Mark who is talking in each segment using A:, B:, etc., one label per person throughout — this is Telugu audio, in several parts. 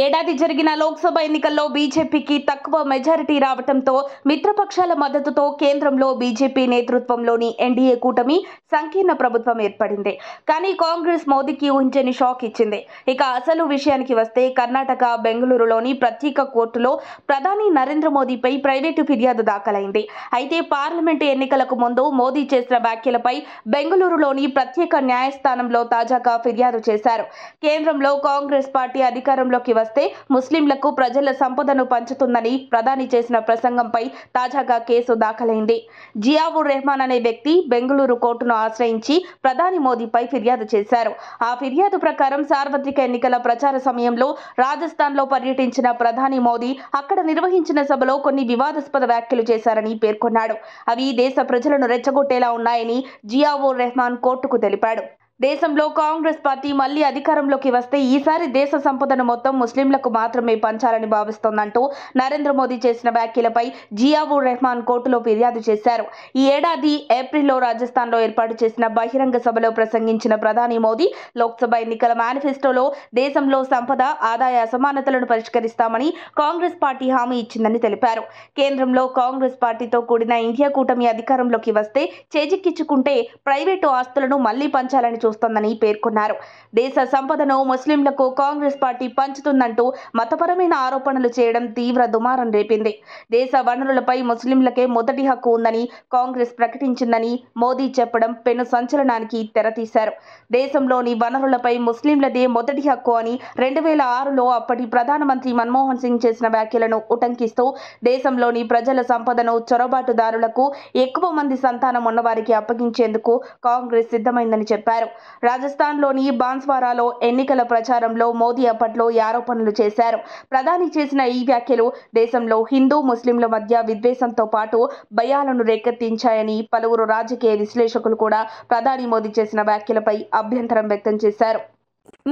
A: ఏడాది జరిగిన లోక్సభ ఎన్నికల్లో బీజేపీకి తక్కువ మెజారిటీ రావడంతో మిత్రపక్షాల మద్దతుతో కేంద్రంలో బీజేపీ నేతృత్వంలోని ఎన్డీఏ కూటమి సంకీర్ణ ప్రభుత్వం ఏర్పడింది కానీ కాంగ్రెస్ మోదీకి ఊహించని షాక్ ఇచ్చింది ఇక అసలు విషయానికి వస్తే కర్ణాటక బెంగళూరులోని ప్రత్యేక కోర్టులో ప్రధాని నరేంద్ర మోదీపై ప్రైవేటు ఫిర్యాదు దాఖలైంది అయితే పార్లమెంటు ఎన్నికలకు ముందు మోదీ చేసిన వ్యాఖ్యలపై బెంగళూరులోని ప్రత్యేక న్యాయస్థానంలో తాజాగా ఫిర్యాదు చేశారు కేంద్రంలో కాంగ్రెస్ పార్టీ అధికారంలోకి వస్తే ముస్లింలకు ప్రజల సంపదను పంచుతుందని ప్రధాని చేసిన ప్రసంగంపై తాజాగా కేసు దాఖలైంది జియావుర్ రెహమాన్ అనే వ్యక్తి బెంగళూరు కోర్టును ఆశ్రయించి ప్రధాని మోదీపై ఫిర్యాదు చేశారు ఆ ఫిర్యాదు ప్రకారం సార్వత్రిక ఎన్నికల ప్రచార సమయంలో రాజస్థాన్లో పర్యటించిన ప్రధాని మోదీ అక్కడ నిర్వహించిన సభలో కొన్ని వివాదాస్పద వ్యాఖ్యలు చేశారని పేర్కొన్నాడు అవి దేశ ప్రజలను రెచ్చగొట్టేలా ఉన్నాయని జియావో రెహమాన్ కోర్టుకు తెలిపాడు దేశంలో కాంగ్రెస్ పార్టీ మళ్లీ అధికారంలోకి వస్తే ఈసారి దేశ సంపదను మొత్తం ముస్లింలకు మాత్రమే పంచాలని భావిస్తోందంటూ నరేంద్ర మోదీ చేసిన వ్యాఖ్యలపై జియావుర్ రెహమాన్ కోర్టులో ఫిర్యాదు చేశారు ఈ ఏడాది ఏప్రిల్లో రాజస్థాన్లో ఏర్పాటు చేసిన బహిరంగ సభలో ప్రసంగించిన ప్రధాని మోదీ లోక్సభ ఎన్నికల మేనిఫెస్టోలో దేశంలో సంపద ఆదాయ అసమానతలను పరిష్కరిస్తామని కాంగ్రెస్ పార్టీ హామీ ఇచ్చిందని తెలిపారు కేంద్రంలో కాంగ్రెస్ పార్టీతో కూడిన ఇండియా కూటమి అధికారంలోకి వస్తే చేజిక్కించుకుంటే ప్రైవేటు ఆస్తులను మళ్లీ పంచాలని చూస్తోందని పేర్కొన్నారు దేశ సంపదను ముస్లింలకు కాంగ్రెస్ పార్టీ పంచుతుందంటూ మతపరమైన ఆరోపణలు చేయడం తీవ్ర దుమారం రేపింది దేశ వనరులపై ముస్లింలకే మొదటి హక్కు ఉందని కాంగ్రెస్ ప్రకటించిందని మోదీ చెప్పడం పెను సంచలనానికి తెరతీశారు దేశంలోని వనరులపై ముస్లింలదే మొదటి హక్కు అని రెండు వేల ఆరులో అప్పటి ప్రధానమంత్రి మన్మోహన్ సింగ్ చేసిన వ్యాఖ్యలను ఉటంకిస్తూ దేశంలోని ప్రజల సంపదను చొరబాటుదారులకు ఎక్కువ మంది సంతానం ఉన్నవారికి అప్పగించేందుకు కాంగ్రెస్ సిద్ధమైందని చెప్పారు రాజస్థాన్లోని బాన్స్వారాలో ఎన్నికల ప్రచారంలో మోదీ అప్పట్లో ఈ ఆరోపణలు చేశారు ప్రధాని చేసిన ఈ వ్యాఖ్యలు దేశంలో హిందూ ముస్లింల మధ్య విద్వేషంతో పాటు భయాలను రేకెత్తించాయని పలువురు రాజకీయ విశ్లేషకులు కూడా ప్రధాని మోదీ చేసిన వ్యాఖ్యలపై అభ్యంతరం వ్యక్తం చేశారు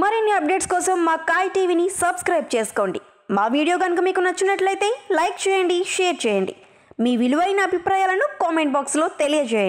A: మరిన్ని అప్డేట్స్ కోసం మా కాయ్ టీవీని సబ్స్క్రైబ్ చేసుకోండి మా వీడియో కనుక మీకు నచ్చినట్లయితే లైక్ చేయండి షేర్ చేయండి మీ విలువైన అభిప్రాయాలను కామెంట్ బాక్స్లో తెలియజేయండి